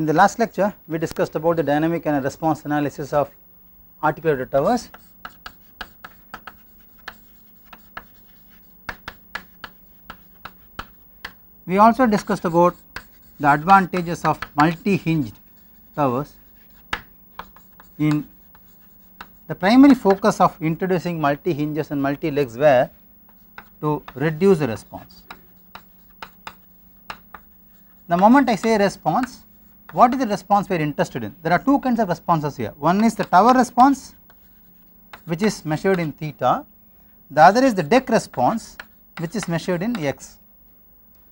In the last lecture we discussed about the dynamic and response analysis of articulated towers. We also discussed about the advantages of multi-hinged towers in the primary focus of introducing multi hinges and multi legs were to reduce the response. The moment I say response what is the response we are interested in? There are two kinds of responses here. One is the tower response which is measured in theta, the other is the deck response which is measured in x.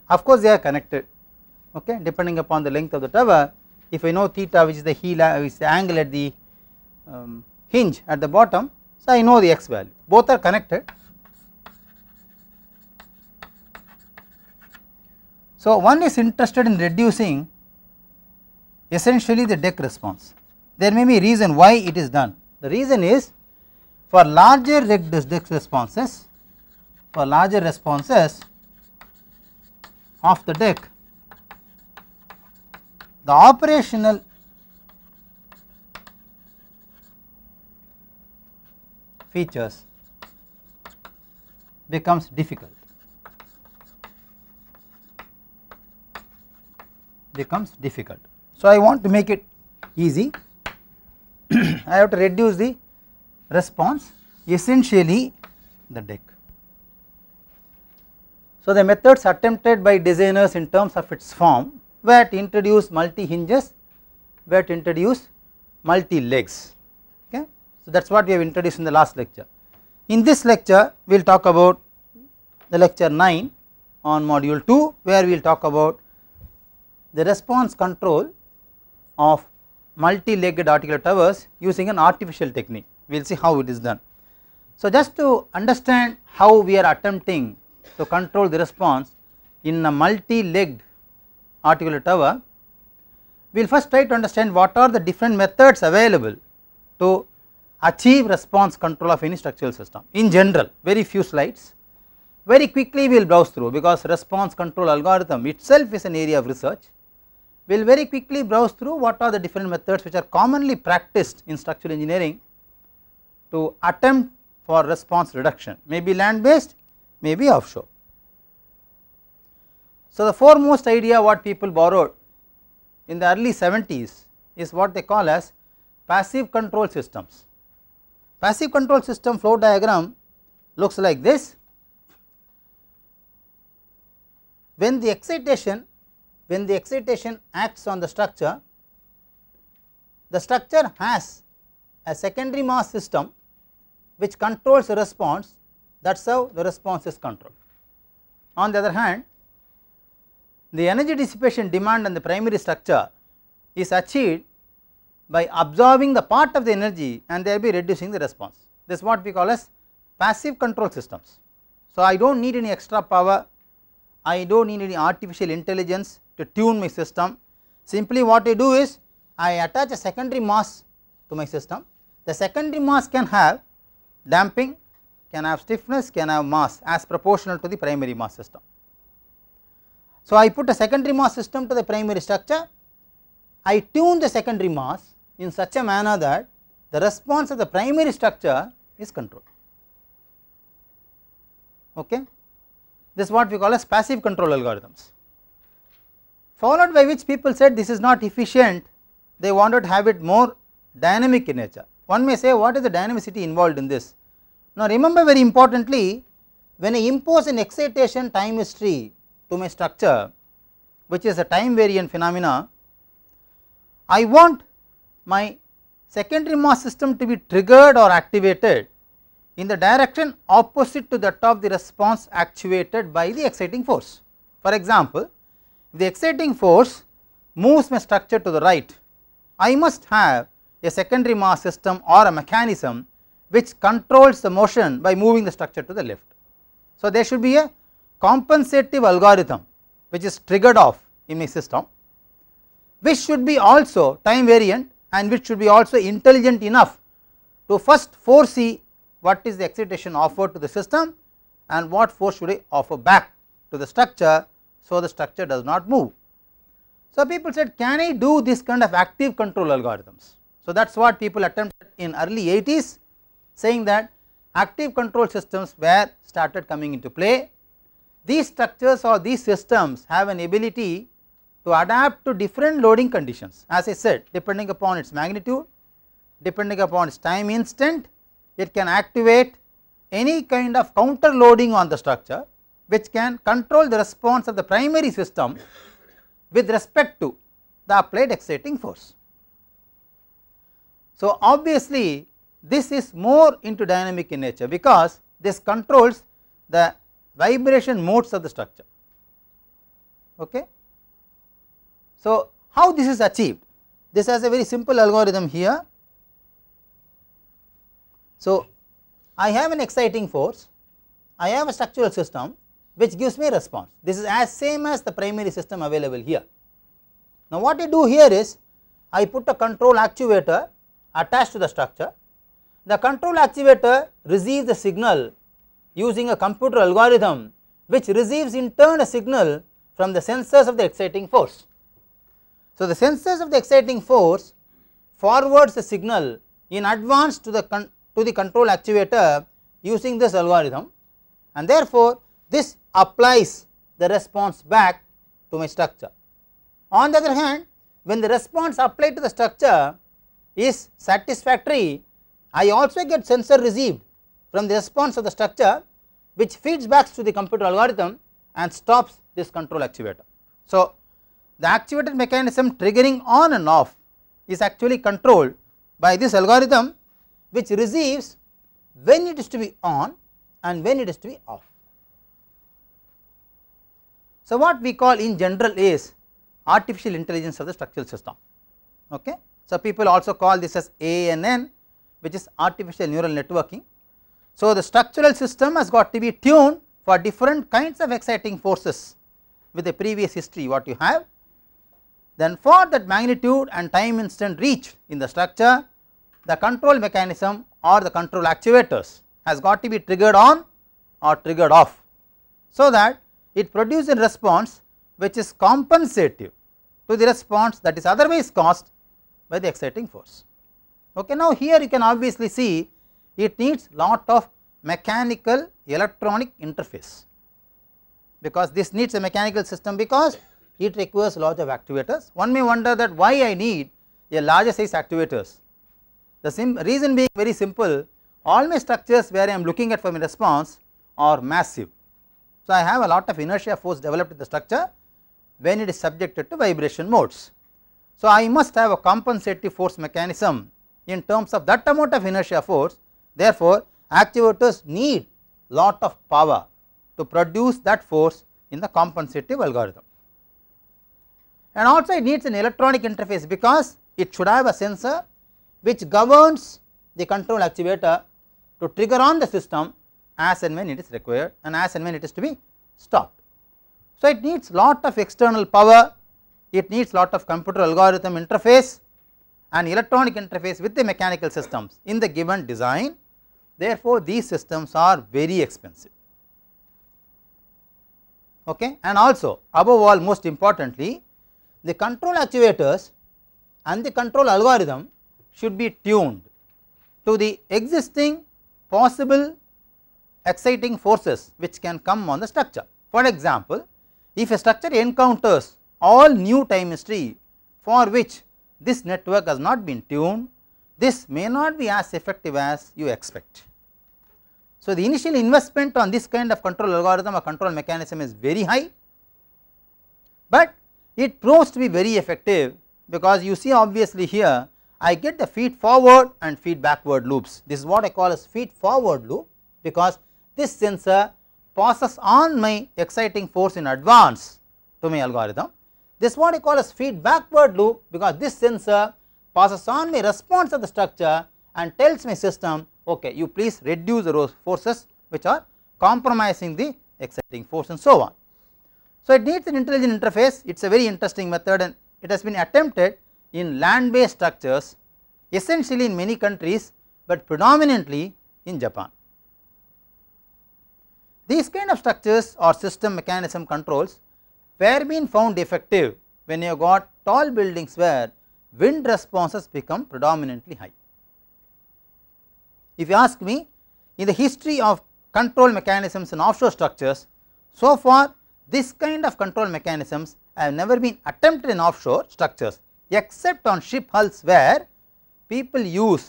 Of course they are connected okay depending upon the length of the tower if I know theta which is the heel uh, is the angle at the um, hinge at the bottom so I know the x value both are connected. So one is interested in reducing essentially the deck response. There may be reason why it is done. The reason is for larger deck responses, for larger responses of the deck, the operational features becomes difficult. becomes difficult. So, I want to make it easy I have to reduce the response essentially the deck. So, the methods attempted by designers in terms of its form were to introduce multi hinges, were to introduce multi legs. Okay. So, that is what we have introduced in the last lecture. In this lecture, we will talk about the lecture 9 on module 2, where we will talk about the response control of multi-legged articular towers using an artificial technique, we will see how it is done. So, just to understand how we are attempting to control the response in a multi-legged articular tower, we will first try to understand what are the different methods available to achieve response control of any structural system in general very few slides. Very quickly we will browse through because response control algorithm itself is an area of research we will very quickly browse through what are the different methods which are commonly practiced in structural engineering to attempt for response reduction may be land based may be offshore. So, the foremost idea what people borrowed in the early 70s is what they call as passive control systems. Passive control system flow diagram looks like this. When the excitation when the excitation acts on the structure, the structure has a secondary mass system which controls the response that is how the response is controlled. On the other hand, the energy dissipation demand on the primary structure is achieved by absorbing the part of the energy and thereby reducing the response. This is what we call as passive control systems. So, I do not need any extra power, I do not need any artificial intelligence, to tune my system. Simply what I do is I attach a secondary mass to my system. The secondary mass can have damping, can have stiffness, can have mass as proportional to the primary mass system. So, I put a secondary mass system to the primary structure, I tune the secondary mass in such a manner that the response of the primary structure is controlled. Okay. This is what we call as passive control algorithms followed by which people said this is not efficient, they wanted to have it more dynamic in nature. One may say what is the dynamicity involved in this? Now, remember very importantly when I impose an excitation time history to my structure which is a time variant phenomena, I want my secondary mass system to be triggered or activated in the direction opposite to that of the response actuated by the exciting force. For example, the exciting force moves my structure to the right, I must have a secondary mass system or a mechanism which controls the motion by moving the structure to the left. So, there should be a compensative algorithm which is triggered off in my system which should be also time variant and which should be also intelligent enough to first foresee what is the excitation offered to the system and what force should I offer back to the structure so, the structure does not move. So, people said can I do this kind of active control algorithms. So, that is what people attempted in early 80s saying that active control systems were started coming into play. These structures or these systems have an ability to adapt to different loading conditions as I said depending upon its magnitude, depending upon its time instant it can activate any kind of counter loading on the structure which can control the response of the primary system with respect to the applied exciting force. So, obviously, this is more into dynamic in nature because this controls the vibration modes of the structure. Okay. So, how this is achieved? This has a very simple algorithm here. So, I have an exciting force, I have a structural system which gives me response. This is as same as the primary system available here. Now, what I do here is I put a control actuator attached to the structure. The control actuator receives the signal using a computer algorithm which receives in turn a signal from the sensors of the exciting force. So, the sensors of the exciting force forwards the signal in advance to the, to the control actuator using this algorithm and therefore, this applies the response back to my structure. On the other hand, when the response applied to the structure is satisfactory, I also get sensor received from the response of the structure which feeds back to the computer algorithm and stops this control actuator. So, the actuator mechanism triggering on and off is actually controlled by this algorithm which receives when it is to be on and when it is to be off. So, what we call in general is artificial intelligence of the structural system. Okay. So, people also call this as ANN which is artificial neural networking. So, the structural system has got to be tuned for different kinds of exciting forces with the previous history what you have. Then for that magnitude and time instant reach in the structure the control mechanism or the control actuators has got to be triggered on or triggered off. So, that it produces a response which is compensative to the response that is otherwise caused by the exciting force. Okay. Now, here you can obviously see it needs lot of mechanical electronic interface because this needs a mechanical system because it requires lot of actuators. One may wonder that why I need a larger size actuators. The reason being very simple all my structures where I am looking at for my response are massive so, I have a lot of inertia force developed in the structure when it is subjected to vibration modes. So, I must have a compensative force mechanism in terms of that amount of inertia force. Therefore, actuators need lot of power to produce that force in the compensative algorithm. And also it needs an electronic interface because it should have a sensor which governs the control actuator to trigger on the system as and when it is required and as and when it is to be stopped. So, it needs lot of external power, it needs lot of computer algorithm interface and electronic interface with the mechanical systems in the given design. Therefore, these systems are very expensive okay. and also above all most importantly the control actuators and the control algorithm should be tuned to the existing possible exciting forces which can come on the structure. For example, if a structure encounters all new time history for which this network has not been tuned, this may not be as effective as you expect. So, the initial investment on this kind of control algorithm or control mechanism is very high, but it proves to be very effective because you see obviously here I get the feed forward and feed backward loops. This is what I call as feed forward loop because this sensor passes on my exciting force in advance to my algorithm. This what I call as feedbackward loop because this sensor passes on my response of the structure and tells my system okay you please reduce those forces which are compromising the exciting force and so on. So, it needs an intelligent interface it is a very interesting method and it has been attempted in land based structures essentially in many countries, but predominantly in Japan. These kind of structures or system mechanism controls were being found effective when you got tall buildings where wind responses become predominantly high. If you ask me in the history of control mechanisms in offshore structures, so far this kind of control mechanisms have never been attempted in offshore structures except on ship hulls where people use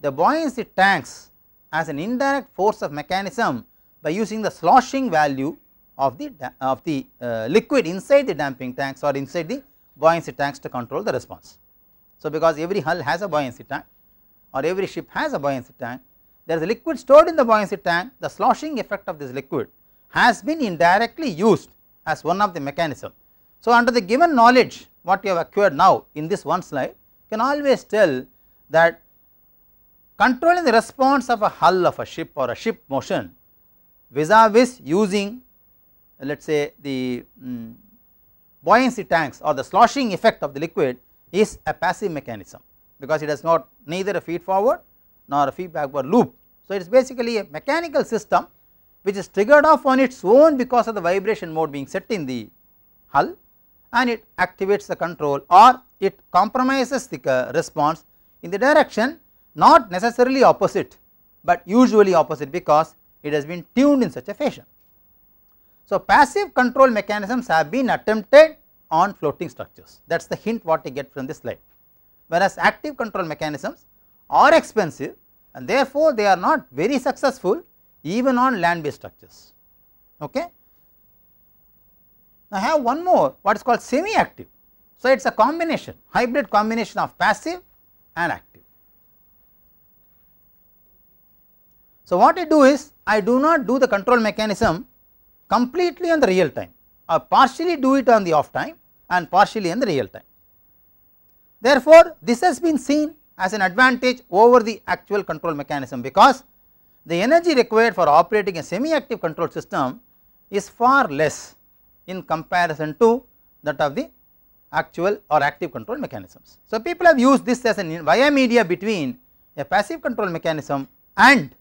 the buoyancy tanks as an indirect force of mechanism by using the sloshing value of the of the uh, liquid inside the damping tanks or inside the buoyancy tanks to control the response. So, because every hull has a buoyancy tank or every ship has a buoyancy tank, there is a liquid stored in the buoyancy tank, the sloshing effect of this liquid has been indirectly used as one of the mechanism. So, under the given knowledge what you have acquired now in this one slide, you can always tell that controlling the response of a hull of a ship or a ship motion vis-a-vis using let us say the um, buoyancy tanks or the sloshing effect of the liquid is a passive mechanism because it has not neither a feed forward nor a feed backward loop. So, it is basically a mechanical system which is triggered off on its own because of the vibration mode being set in the hull and it activates the control or it compromises the uh, response in the direction not necessarily opposite, but usually opposite because it has been tuned in such a fashion. So, passive control mechanisms have been attempted on floating structures that is the hint what you get from this slide. Whereas, active control mechanisms are expensive and therefore, they are not very successful even on land based structures. Okay. I have one more what is called semi active. So, it is a combination hybrid combination of passive and active. So, what I do is I do not do the control mechanism completely on the real time or partially do it on the off time and partially on the real time. Therefore, this has been seen as an advantage over the actual control mechanism because the energy required for operating a semi active control system is far less in comparison to that of the actual or active control mechanisms. So, people have used this as a via media between a passive control mechanism and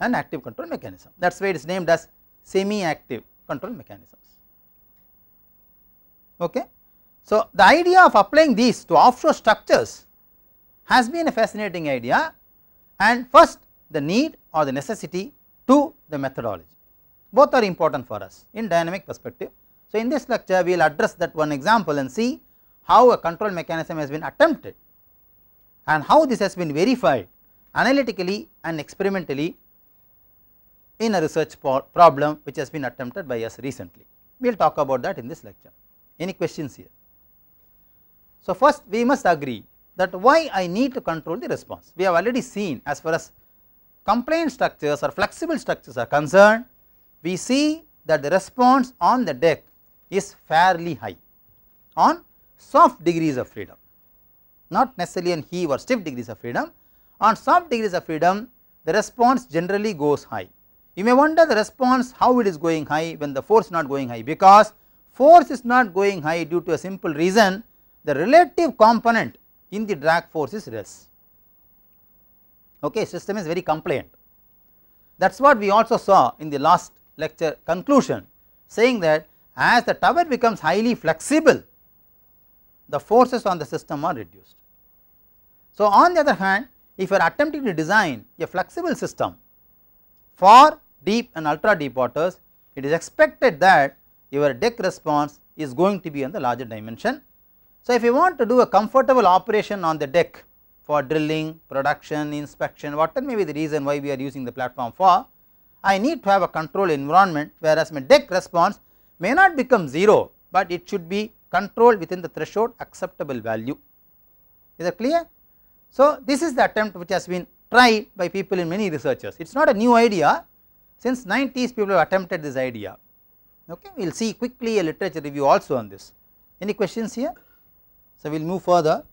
an active control mechanism that is why it is named as semi active control mechanisms okay. So, the idea of applying these to offshore structures has been a fascinating idea and first the need or the necessity to the methodology both are important for us in dynamic perspective. So, in this lecture we will address that one example and see how a control mechanism has been attempted and how this has been verified analytically and experimentally in a research problem which has been attempted by us recently. We will talk about that in this lecture. Any questions here? So, first we must agree that why I need to control the response. We have already seen as far as complaint structures or flexible structures are concerned, we see that the response on the deck is fairly high on soft degrees of freedom, not necessarily on heave or stiff degrees of freedom. On soft degrees of freedom, the response generally goes high you may wonder the response how it is going high when the force not going high because force is not going high due to a simple reason the relative component in the drag force is less. Okay, system is very compliant. That is what we also saw in the last lecture conclusion saying that as the tower becomes highly flexible the forces on the system are reduced. So, on the other hand if you are attempting to design a flexible system for deep and ultra deep waters, it is expected that your deck response is going to be on the larger dimension. So, if you want to do a comfortable operation on the deck for drilling, production, inspection, whatever may be the reason why we are using the platform for, I need to have a control environment whereas my deck response may not become 0, but it should be controlled within the threshold acceptable value. Is that clear? So, this is the attempt which has been tried by people in many researchers. It is not a new idea, since 90s people have attempted this idea, okay. we will see quickly a literature review also on this. Any questions here? So, we will move further.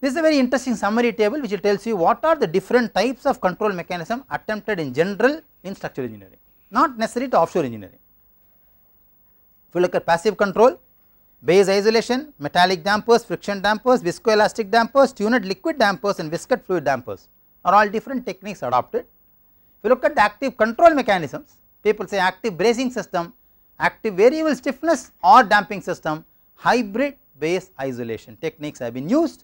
This is a very interesting summary table which tells you what are the different types of control mechanism attempted in general in structural engineering, not necessarily to offshore engineering. If you look at passive control, base isolation, metallic dampers, friction dampers, viscoelastic dampers, tuned liquid dampers and viscous fluid dampers are all different techniques adopted if you look at the active control mechanisms, people say active bracing system, active variable stiffness or damping system, hybrid base isolation techniques have been used.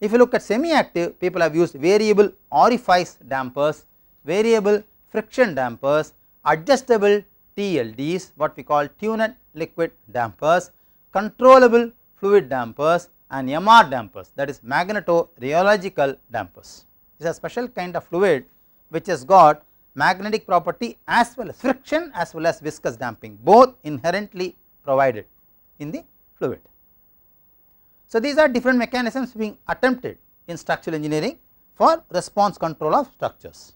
If you look at semi-active, people have used variable orifice dampers, variable friction dampers, adjustable TLDs, what we call tuned liquid dampers, controllable fluid dampers and MR dampers that is magneto rheological dampers. It's a special kind of fluid which has got magnetic property as well as friction as well as viscous damping both inherently provided in the fluid. So, these are different mechanisms being attempted in structural engineering for response control of structures.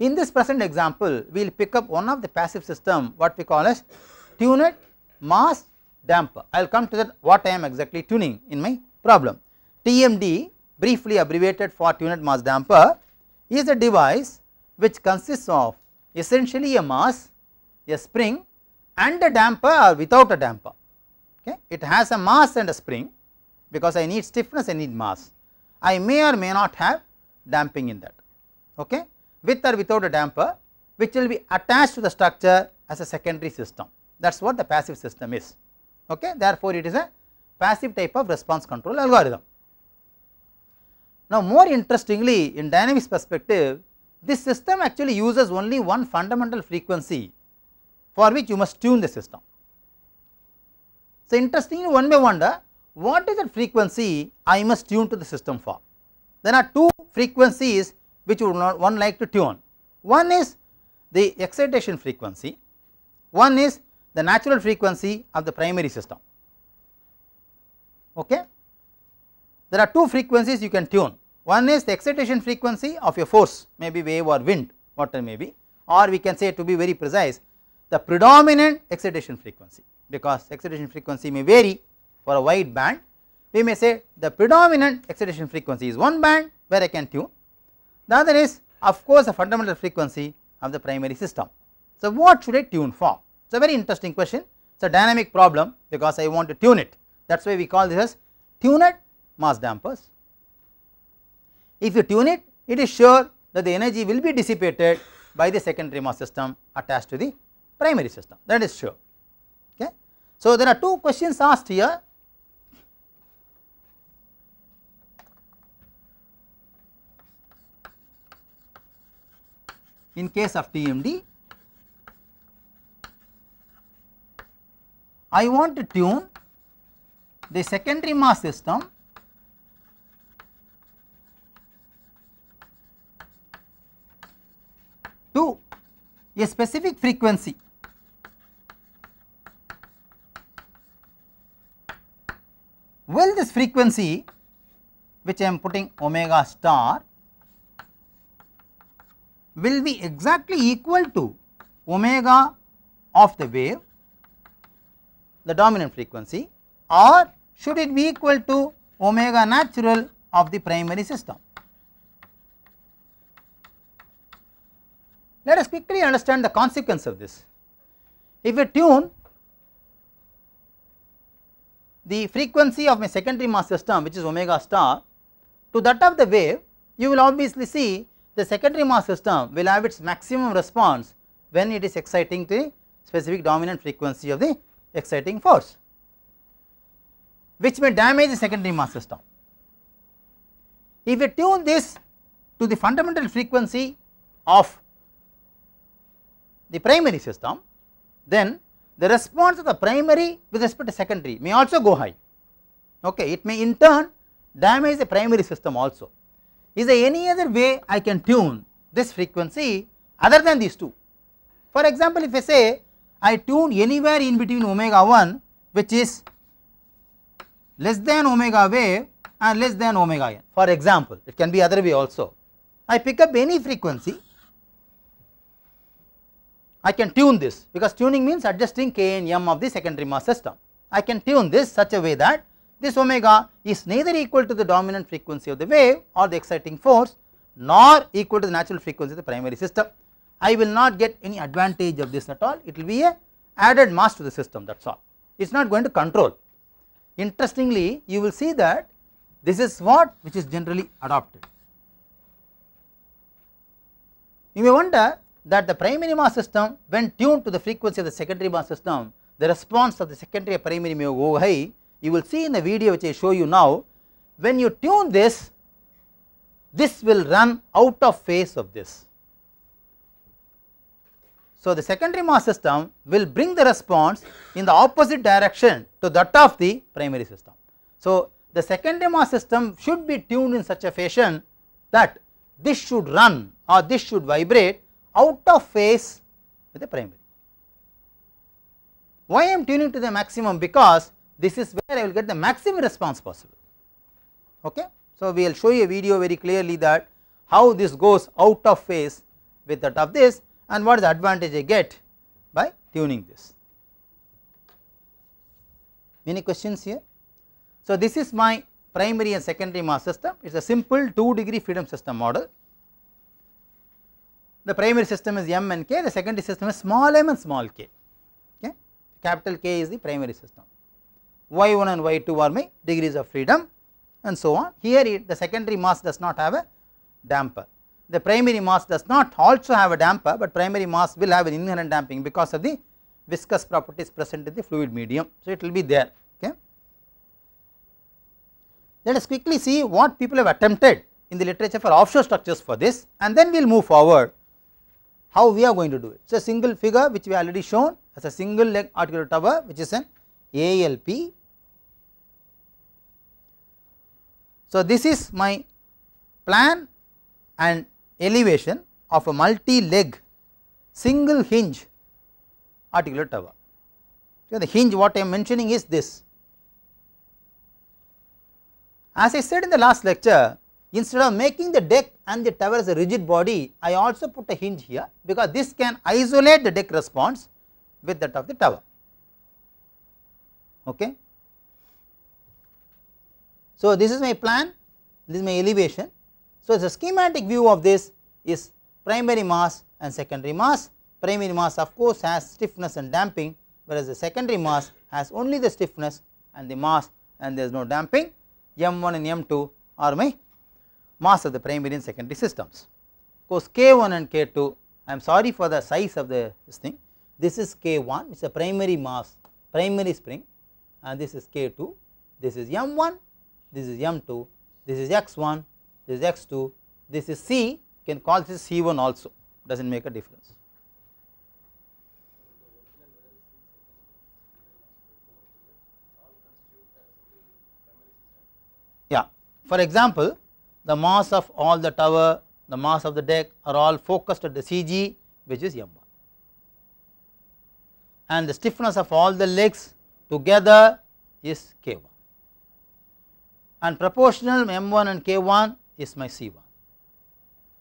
In this present example, we will pick up one of the passive system what we call as tuned mass damper. I will come to that what I am exactly tuning in my problem. TMD briefly abbreviated for tuned mass damper is a device which consists of essentially a mass, a spring and a damper or without a damper. Okay. It has a mass and a spring because I need stiffness, I need mass. I may or may not have damping in that, okay, with or without a damper which will be attached to the structure as a secondary system. That is what the passive system is. Okay. Therefore, it is a passive type of response control algorithm. Now, more interestingly in dynamics perspective, this system actually uses only one fundamental frequency for which you must tune the system. So, interestingly one may wonder what is the frequency I must tune to the system for. There are two frequencies which would not one like to tune. One is the excitation frequency, one is the natural frequency of the primary system. Okay? There are two frequencies you can tune. One is the excitation frequency of a force, maybe wave or wind, water may be, or we can say to be very precise, the predominant excitation frequency, because excitation frequency may vary for a wide band. We may say the predominant excitation frequency is one band where I can tune, the other is of course the fundamental frequency of the primary system. So, what should I tune for? It is a very interesting question, it is a dynamic problem because I want to tune it that is why we call this as tuner mass dampers. If you tune it, it is sure that the energy will be dissipated by the secondary mass system attached to the primary system that is sure. Okay. So, there are two questions asked here. in case of TMD I want to tune the secondary mass system to a specific frequency will this frequency which I am putting omega star will be exactly equal to omega of the wave the dominant frequency or should it be equal to omega natural of the primary system. Let us quickly understand the consequence of this. If we tune the frequency of my secondary mass system which is omega star to that of the wave, you will obviously see the secondary mass system will have its maximum response when it is exciting the specific dominant frequency of the exciting force, which may damage the secondary mass system. If we tune this to the fundamental frequency of the primary system, then the response of the primary with respect to secondary may also go high. Okay, it may in turn damage the primary system also. Is there any other way I can tune this frequency other than these two? For example, if I say I tune anywhere in between omega 1 which is less than omega wave and less than omega n. For example, it can be other way also. I pick up any frequency I can tune this because tuning means adjusting k and m of the secondary mass system. I can tune this such a way that this omega is neither equal to the dominant frequency of the wave or the exciting force nor equal to the natural frequency of the primary system. I will not get any advantage of this at all, it will be a added mass to the system that is all, it is not going to control. Interestingly, you will see that this is what which is generally adopted. You may wonder that the primary mass system when tuned to the frequency of the secondary mass system, the response of the secondary primary may go high. You will see in the video which I show you now, when you tune this, this will run out of phase of this. So, the secondary mass system will bring the response in the opposite direction to that of the primary system. So, the secondary mass system should be tuned in such a fashion that this should run or this should vibrate out of phase with the primary. Why I am tuning to the maximum? Because this is where I will get the maximum response possible. Okay? So, we will show you a video very clearly that how this goes out of phase with that of this and what is the advantage I get by tuning this. Any questions here? So, this is my primary and secondary mass system, it is a simple 2 degree freedom system model the primary system is m and k, the secondary system is small m and small k, okay. capital K is the primary system, y1 and y2 are my degrees of freedom and so on. Here it, the secondary mass does not have a damper, the primary mass does not also have a damper, but primary mass will have an inherent damping because of the viscous properties present in the fluid medium. So, it will be there. Okay. Let us quickly see what people have attempted in the literature for offshore structures for this and then we will move forward how we are going to do it? So, single figure which we already shown as a single leg articular tower which is an ALP. So, this is my plan and elevation of a multi leg single hinge articular tower. So, the hinge what I am mentioning is this. As I said in the last lecture, instead of making the deck and the tower as a rigid body, I also put a hinge here because this can isolate the deck response with that of the tower. Okay. So, this is my plan, this is my elevation. So, the schematic view of this is primary mass and secondary mass. Primary mass of course has stiffness and damping whereas the secondary mass has only the stiffness and the mass and there is no damping. M1 and M2 are my mass of the primary and secondary systems. Of course, K1 and K2 I am sorry for the size of the this thing this is K1 which is a primary mass primary spring and this is K2 this is M1 this is M2 this is X1 this is X2 this is C you can call this C1 also does not make a difference. Yeah for example the mass of all the tower, the mass of the deck are all focused at the CG which is M1 and the stiffness of all the legs together is K1 and proportional M1 and K1 is my C1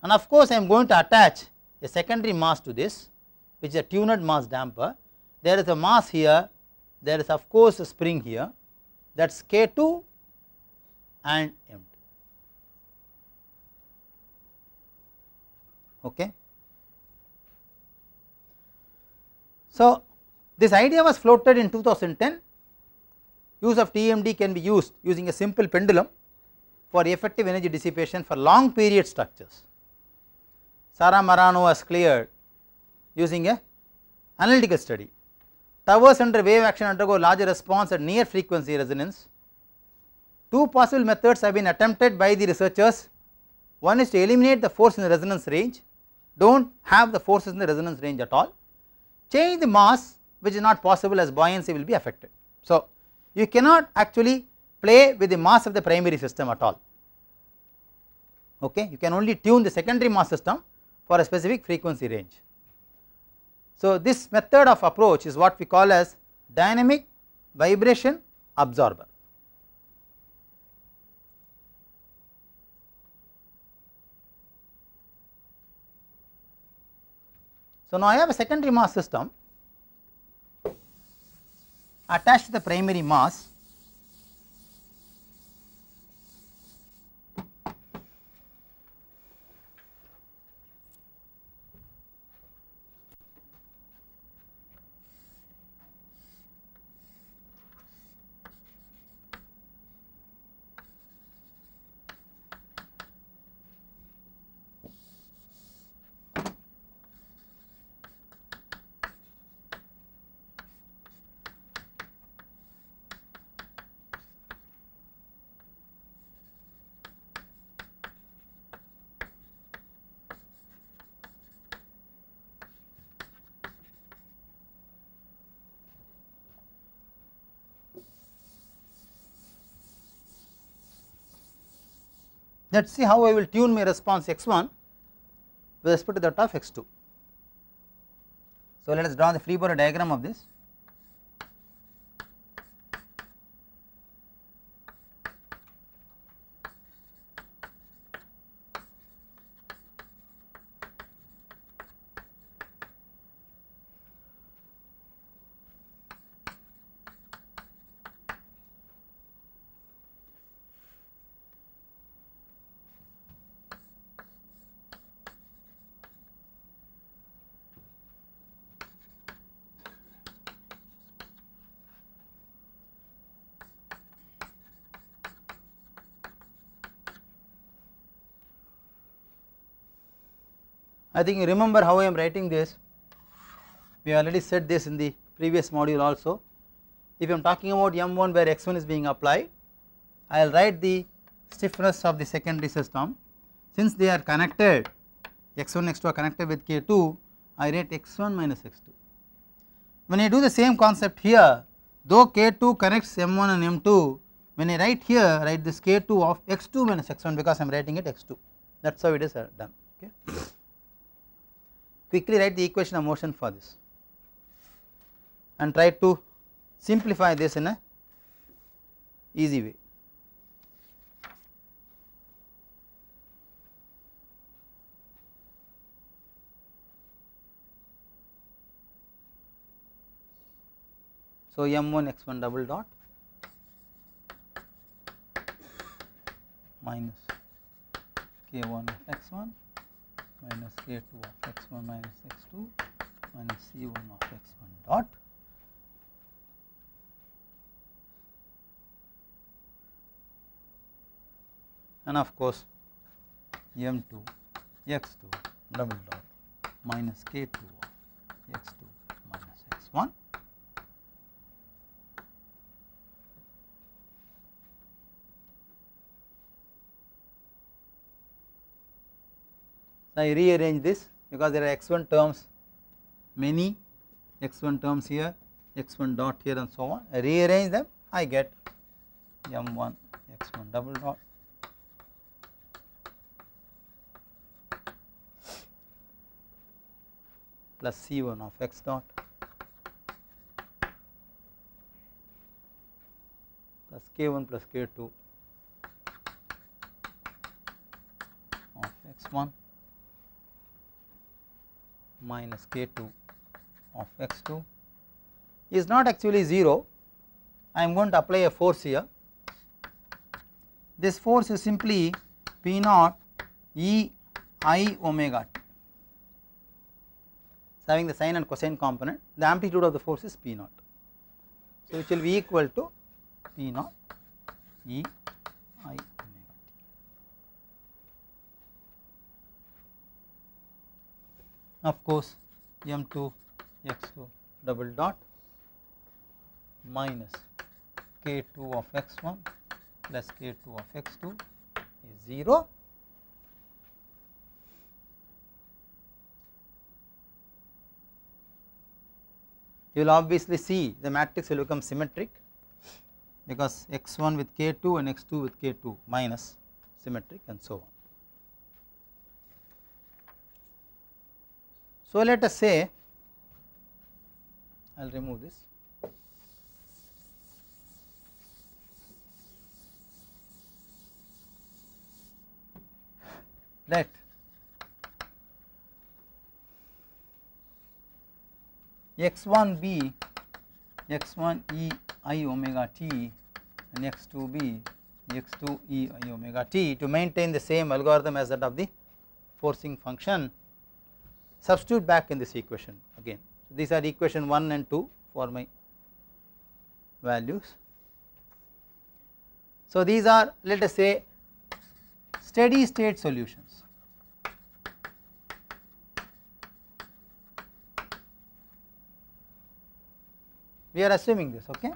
and of course I am going to attach a secondary mass to this which is a tuned mass damper there is a mass here there is of course a spring here that is K2 and M2 Okay. So, this idea was floated in 2010 use of TMD can be used using a simple pendulum for effective energy dissipation for long period structures. Sara Marano has cleared using a analytical study. Towers under wave action undergo larger response at near frequency resonance. Two possible methods have been attempted by the researchers. One is to eliminate the force in the resonance range do not have the forces in the resonance range at all, change the mass which is not possible as buoyancy will be affected. So, you cannot actually play with the mass of the primary system at all, okay. you can only tune the secondary mass system for a specific frequency range. So, this method of approach is what we call as dynamic vibration absorber. So, now I have a secondary mass system attached to the primary mass Let us see how I will tune my response x1 with respect to that of x2. So, let us draw the free body diagram of this. I think you remember how I am writing this, we already said this in the previous module also. If I am talking about M1 where X1 is being applied, I will write the stiffness of the secondary system. Since they are connected, X1, X2 are connected with K2, I write X1 minus X2. When I do the same concept here, though K2 connects M1 and M2, when I write here, write this K2 of X2 minus X1 because I am writing it X2, that is how it is uh, done, okay quickly write the equation of motion for this and try to simplify this in a easy way. So, m1 x1 double dot minus k1 x1 minus k2 of x1 minus x2 minus c1 of x1 dot and of course m2 x2 double dot minus k2 of x2 I rearrange this because there are x1 terms many x1 terms here x1 dot here and so on I rearrange them I get m1 x1 double dot plus c1 of x dot plus k1 plus k2 of x1 minus k2 of x2 is not actually 0. I am going to apply a force here. This force is simply P naught E i omega t. having the sine and cosine component. The amplitude of the force is P naught. So, which will be equal to P naught E of course m2 x2 double dot minus k2 of x1 plus k2 of x2 is 0 you will obviously see the matrix will become symmetric because x1 with k2 and x2 with k2 minus symmetric and so on. So, let us say I will remove this. Let x 1 b x 1 e i omega t and x 2 b x 2 e i omega t to maintain the same algorithm as that of the forcing function substitute back in this equation again. So these are equation 1 and 2 for my values. So these are let us say steady state solutions. We are assuming this okay.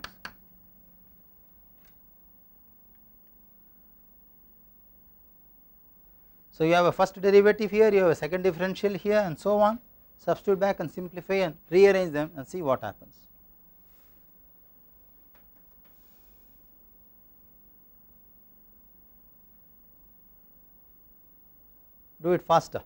So, you have a first derivative here, you have a second differential here and so on, substitute back and simplify and rearrange them and see what happens. Do it faster.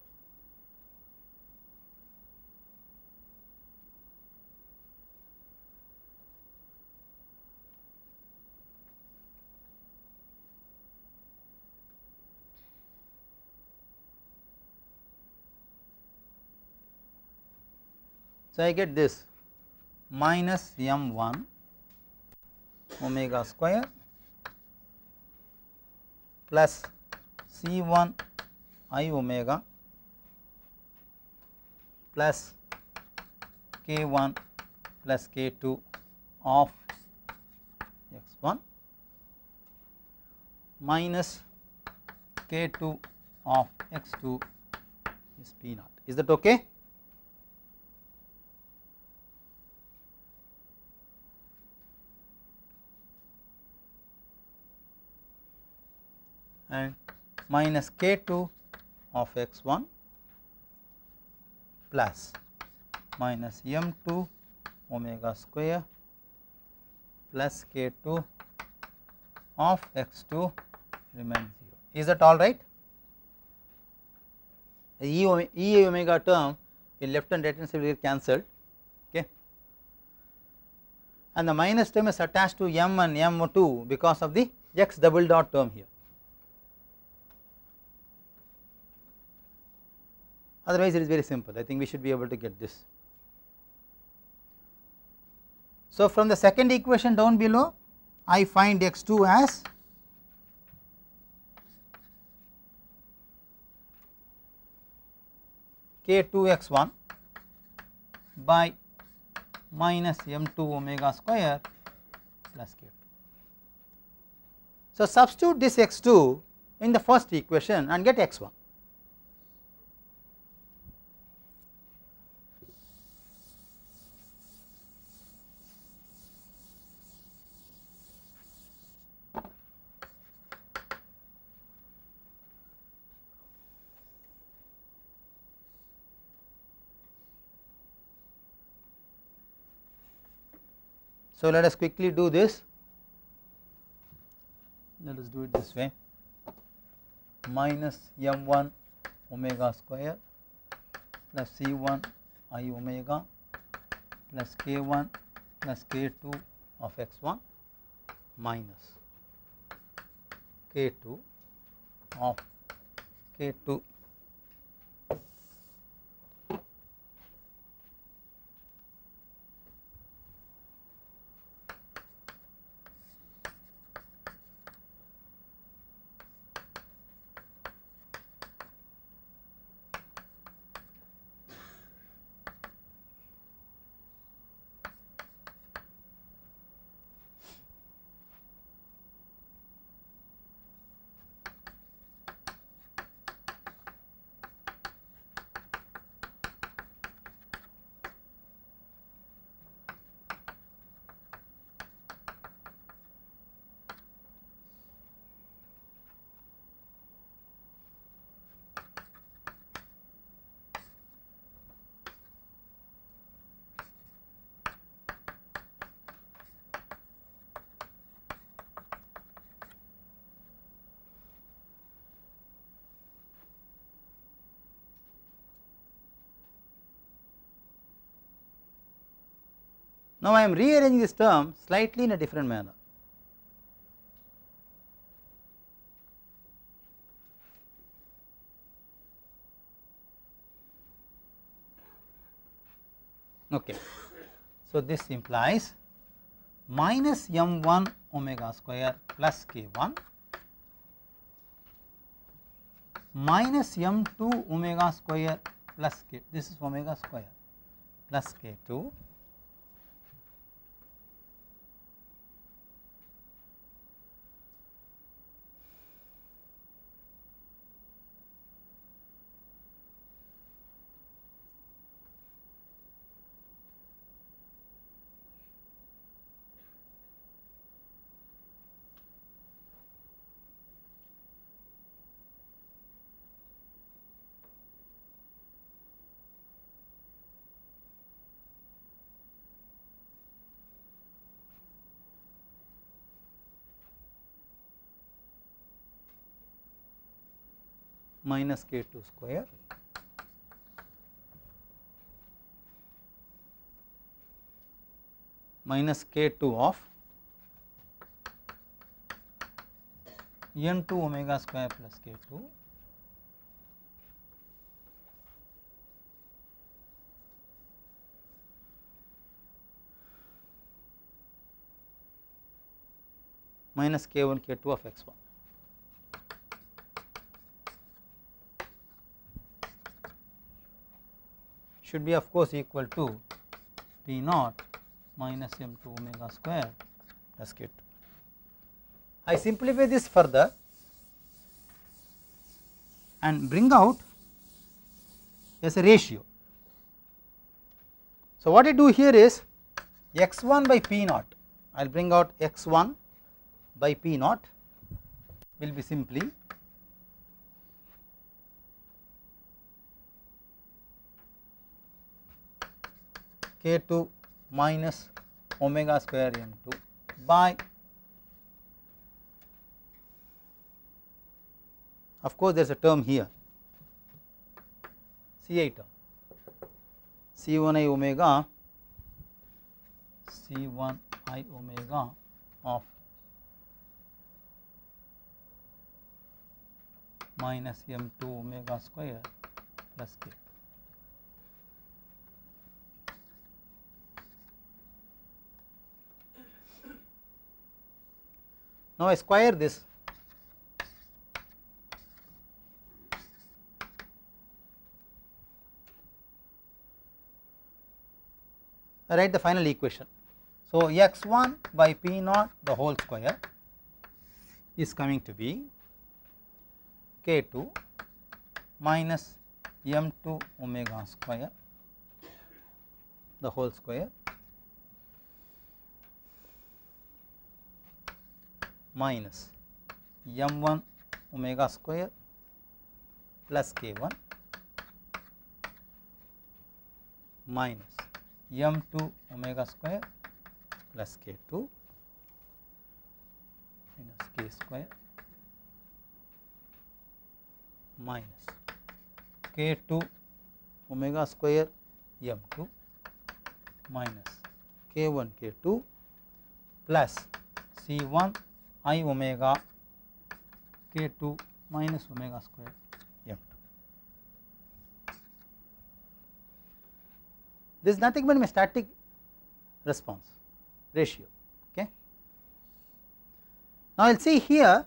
So, I get this minus m 1 omega square plus C 1 i omega plus k 1 plus k 2 of x 1 minus k 2 of x 2 is p naught. Is that okay? and minus k 2 of x 1 plus minus m 2 omega square plus k 2 of x 2 remains 0. Is that all right? The e, omega, e omega term in left and right hand side will get cancelled okay and the minus term is attached to m and m 2 because of the x double dot term here otherwise it is very simple I think we should be able to get this. So from the second equation down below I find x2 as k2x1 by minus m2 omega square plus k2. So substitute this x2 in the first equation and get x1. So, let us quickly do this let us do it this way minus m1 omega square plus c1 i omega plus k1 plus k2 of x1 minus k2 of k2 Now I am rearranging this term slightly in a different manner. Okay. So this implies minus m1 omega square plus k1 minus m2 omega square plus k this is omega square plus k2 minus k 2 square minus k 2 of n 2 omega square plus k 2 minus k 1 k 2 of x 1. should be of course equal to P naught minus m2 omega square k 2 I simplify this further and bring out as a ratio. So, what I do here is x 1 by p naught, I will bring out x 1 by p naught will be simply k2 minus omega square m2 by of course there is a term here ci term c1i omega c1i omega of minus m2 omega square plus k Now square this I write the final equation. So, x 1 by p naught the whole square is coming to be k 2 minus m 2 omega square the whole square minus m1 omega square plus k1 minus m2 omega square plus k2 minus k square minus k2 omega square m2 minus k1 k2 plus c1 i omega k2 minus omega square m2. This is nothing but my static response ratio. Okay. Now, you will see here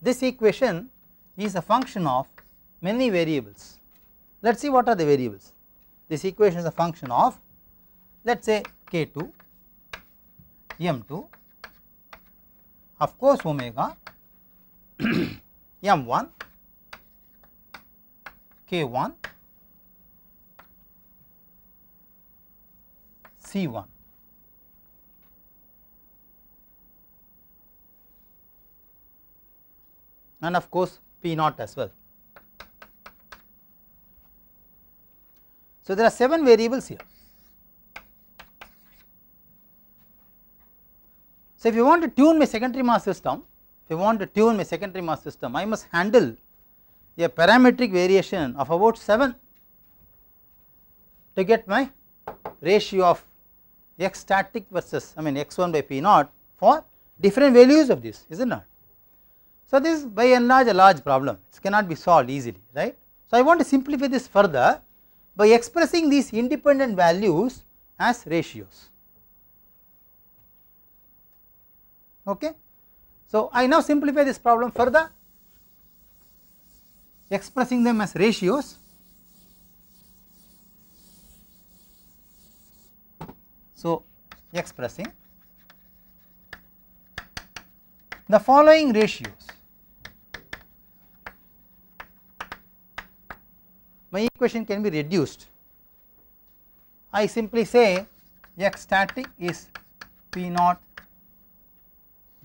this equation is a function of many variables. Let us see what are the variables. This equation is a function of let us say k2, m2 of course omega m1 k1 c1 and of course p naught as well. So, there are 7 variables here So, if you want to tune my secondary mass system, if you want to tune my secondary mass system, I must handle a parametric variation of about 7 to get my ratio of x static versus I mean x 1 by p naught for different values of this is it not. So, this is by and large a large problem it cannot be solved easily right. So, I want to simplify this further by expressing these independent values as ratios okay. So, I now simplify this problem further expressing them as ratios. So, expressing the following ratios. My equation can be reduced. I simply say x static is P naught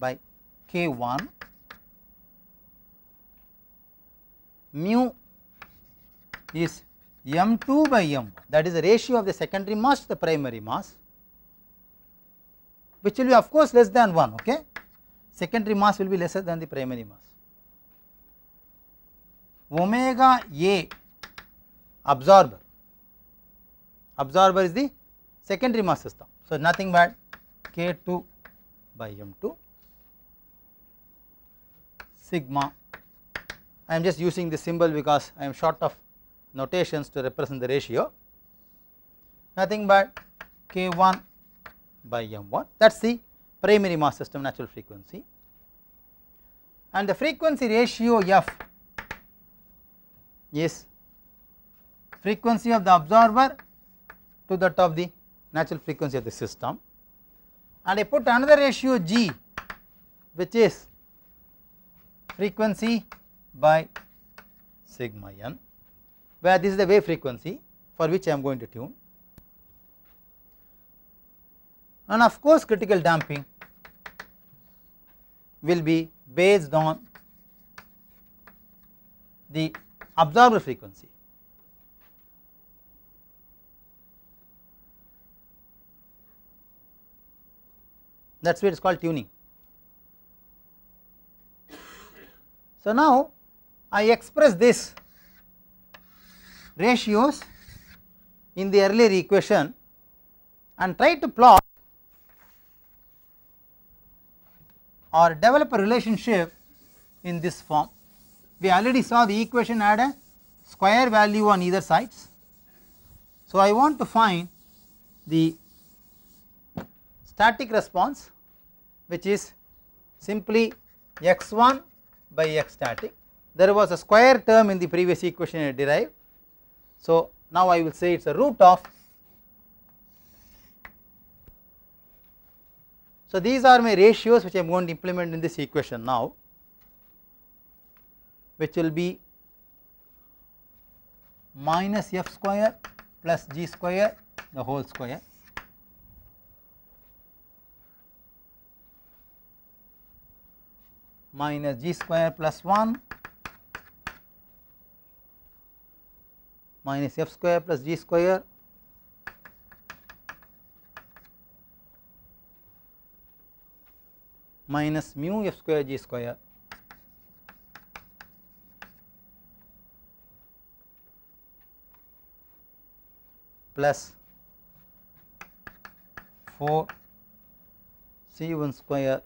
by k 1 mu is m 2 by m that is the ratio of the secondary mass to the primary mass which will be of course less than 1 okay secondary mass will be lesser than the primary mass omega a absorber absorber is the secondary mass system so nothing but k2 by m2 sigma. I am just using this symbol because I am short of notations to represent the ratio nothing but k1 by m1 that is the primary mass system natural frequency and the frequency ratio f is frequency of the absorber to that of the natural frequency of the system and I put another ratio g which is frequency by sigma n where this is the wave frequency for which I am going to tune and of course critical damping will be based on the absorber frequency. That is why it is called tuning. So, now I express this ratios in the earlier equation and try to plot or develop a relationship in this form. We already saw the equation had a square value on either sides. So, I want to find the static response which is simply x 1 by x static. There was a square term in the previous equation I derived. So, now I will say it is a root of. So, these are my ratios which I am going to implement in this equation now which will be minus f square plus g square the whole square minus g square plus 1 minus f square plus g square minus mu f square g square plus 4 c 1 square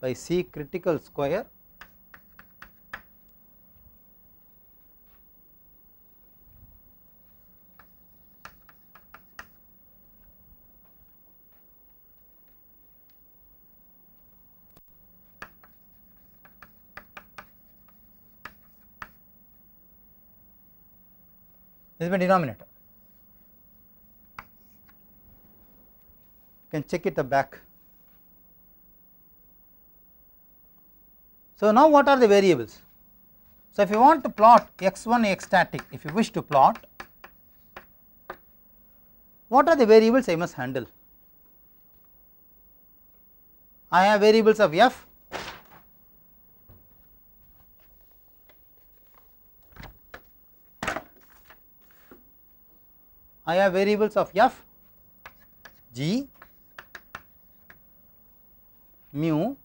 by C critical square this is my denominator. You can check it back. So, now what are the variables? So, if you want to plot x1 x static, if you wish to plot, what are the variables I must handle? I have variables of f, I have variables of f, g, mu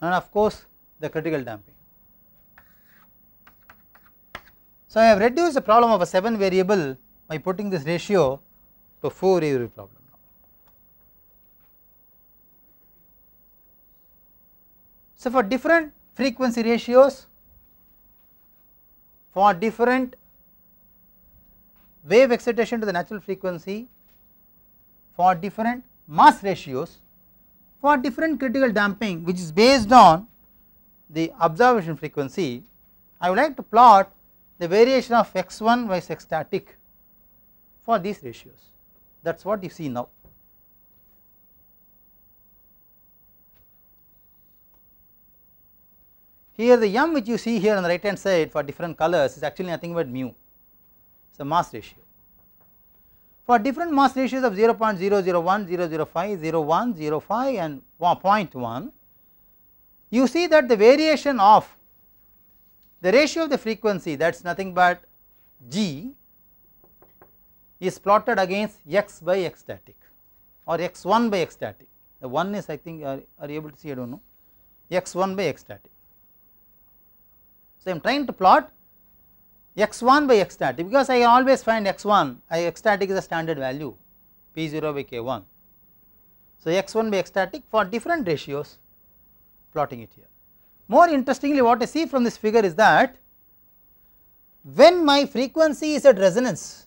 and of course the critical damping. So, I have reduced the problem of a 7 variable by putting this ratio to 4 variable problem. So, for different frequency ratios, for different wave excitation to the natural frequency, for different mass ratios, for different critical damping which is based on the observation frequency, I would like to plot the variation of x1 by x static for these ratios that is what you see now. Here the m which you see here on the right hand side for different colors is actually nothing but mu, it is a mass ratio for different mass ratios of 0 0.001, 005, 01, 05 and 0.1, you see that the variation of the ratio of the frequency that is nothing but g is plotted against x by x static or x 1 by x static. The 1 is I think are, are you able to see I do not know x 1 by x static. So, I am trying to plot x 1 by x static because I always find x 1 x static is a standard value p 0 by k 1. So, x 1 by x static for different ratios plotting it here. More interestingly what I see from this figure is that when my frequency is at resonance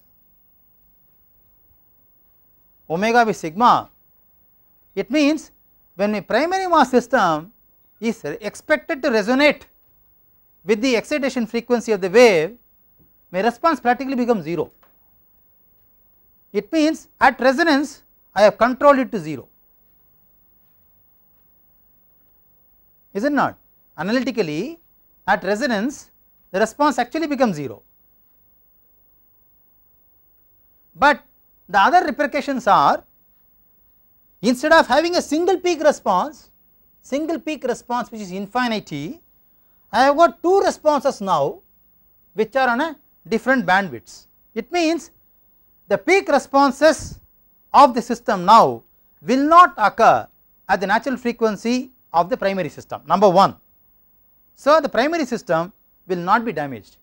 omega by sigma it means when a primary mass system is expected to resonate with the excitation frequency of the wave my response practically becomes 0. It means at resonance I have controlled it to 0, is it not? Analytically at resonance the response actually becomes 0, but the other repercussions are instead of having a single peak response, single peak response which is infinity, I have got two responses now which are on a different bandwidths. It means the peak responses of the system now will not occur at the natural frequency of the primary system number 1. So, the primary system will not be damaged.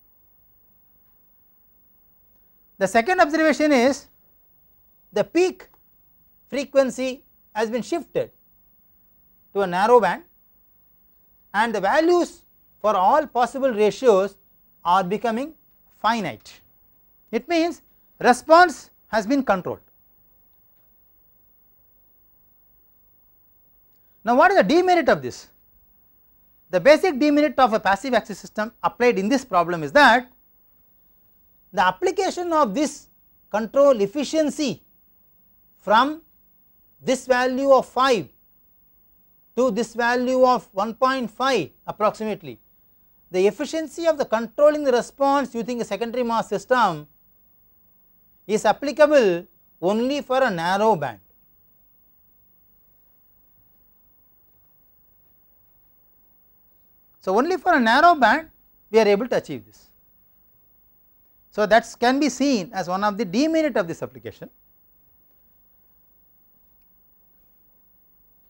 The second observation is the peak frequency has been shifted to a narrow band and the values for all possible ratios are becoming finite. It means response has been controlled. Now, what is the demerit of this? The basic demerit of a passive axis system applied in this problem is that the application of this control efficiency from this value of 5 to this value of 1.5 approximately the efficiency of the controlling response using a secondary mass system is applicable only for a narrow band. So, only for a narrow band we are able to achieve this. So, that can be seen as one of the demerit of this application.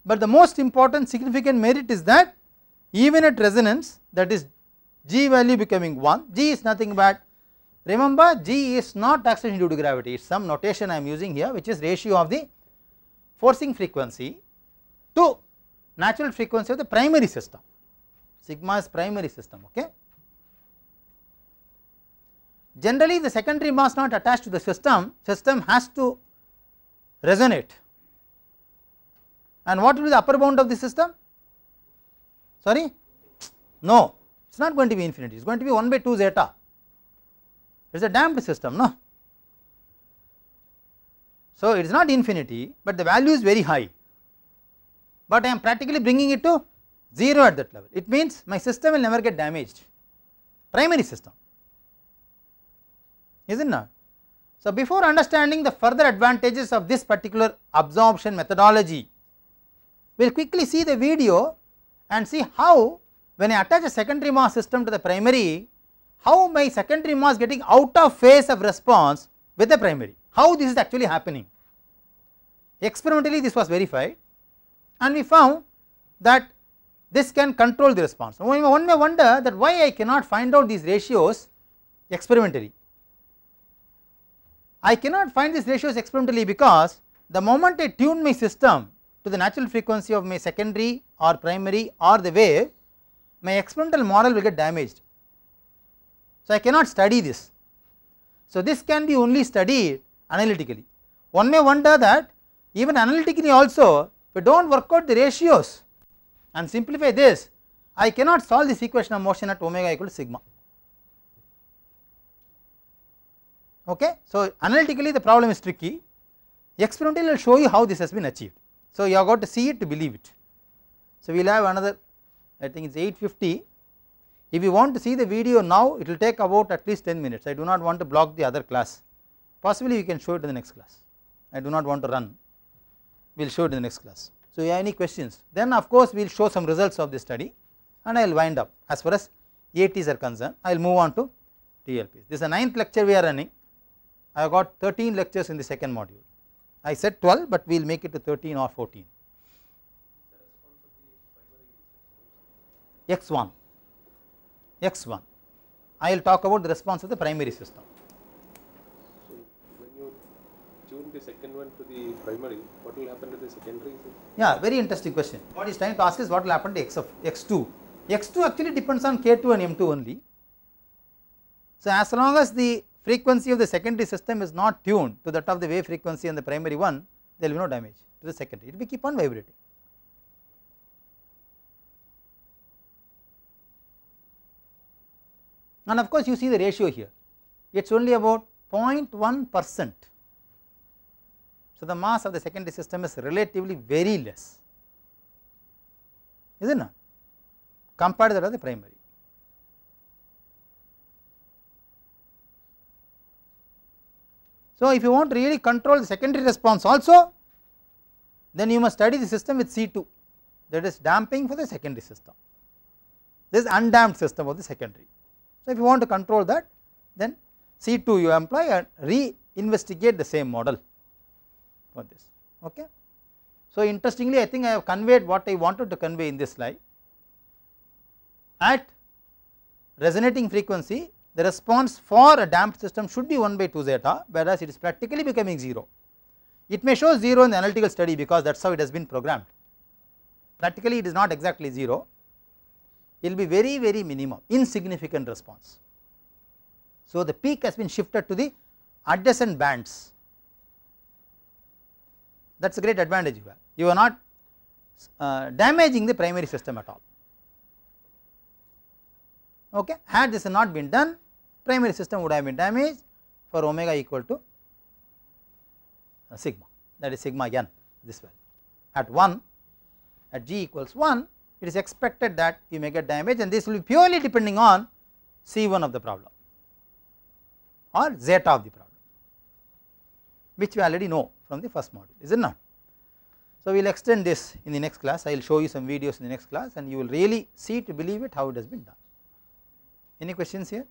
But the most important significant merit is that even at resonance that is g value becoming 1, g is nothing but remember g is not acceleration due to gravity, it is some notation I am using here which is ratio of the forcing frequency to natural frequency of the primary system, sigma is primary system ok. Generally the secondary mass not attached to the system, system has to resonate and what will be the upper bound of the system? Sorry? No, it is not going to be infinity, it is going to be 1 by 2 zeta, it is a damped system. No? So, it is not infinity, but the value is very high, but I am practically bringing it to 0 at that level. It means my system will never get damaged, primary system, is it not? So, before understanding the further advantages of this particular absorption methodology, we will quickly see the video and see how when I attach a secondary mass system to the primary, how my secondary mass getting out of phase of response with the primary, how this is actually happening. Experimentally this was verified and we found that this can control the response. One may wonder that why I cannot find out these ratios experimentally. I cannot find these ratios experimentally because the moment I tune my system to the natural frequency of my secondary or primary or the wave, my experimental model will get damaged. So, I cannot study this. So, this can be only studied analytically. One may wonder that even analytically also we do not work out the ratios and simplify this, I cannot solve this equation of motion at omega equal to sigma. Okay. So, analytically the problem is tricky, experimentally I will show you how this has been achieved. So, you have got to see it to believe it. So, we will have another I think it is 850. If you want to see the video now it will take about at least 10 minutes I do not want to block the other class possibly you can show it in the next class I do not want to run we will show it in the next class. So, you have any questions then of course we will show some results of this study and I will wind up as far as ATs are concerned I will move on to TLPs. This is the ninth lecture we are running I have got 13 lectures in the second module I said 12 but we will make it to 13 or 14. x 1 x 1 I will talk about the response of the primary system. So, when you tune the second one to the primary, what will happen to the secondary? Yeah, very interesting question. What he is trying to ask is what will happen to x of x 2. x 2 actually depends on k 2 and m 2 only. So, as long as the frequency of the secondary system is not tuned to that of the wave frequency and the primary one, there will be no damage to the secondary, it will keep on vibrating. and of course you see the ratio here it is only about 0.1 percent. So, the mass of the secondary system is relatively very less is it not compared to that of the primary. So, if you want to really control the secondary response also then you must study the system with C2 that is damping for the secondary system this undamped system of the secondary. So, if you want to control that then C 2 you employ and re-investigate the same model for this. Okay. So, interestingly I think I have conveyed what I wanted to convey in this slide. At resonating frequency the response for a damped system should be 1 by 2 zeta whereas it is practically becoming 0. It may show 0 in the analytical study because that is how it has been programmed. Practically it is not exactly 0, it will be very very minimum insignificant response. So, the peak has been shifted to the adjacent bands that is a great advantage you have you are not uh, damaging the primary system at all okay had this not been done primary system would have been damaged for omega equal to uh, sigma that is sigma n this value at 1 at g equals 1 it is expected that you may get damage and this will be purely depending on C1 of the problem or zeta of the problem which we already know from the first module is it not. So, we will extend this in the next class I will show you some videos in the next class and you will really see to believe it how it has been done. Any questions here?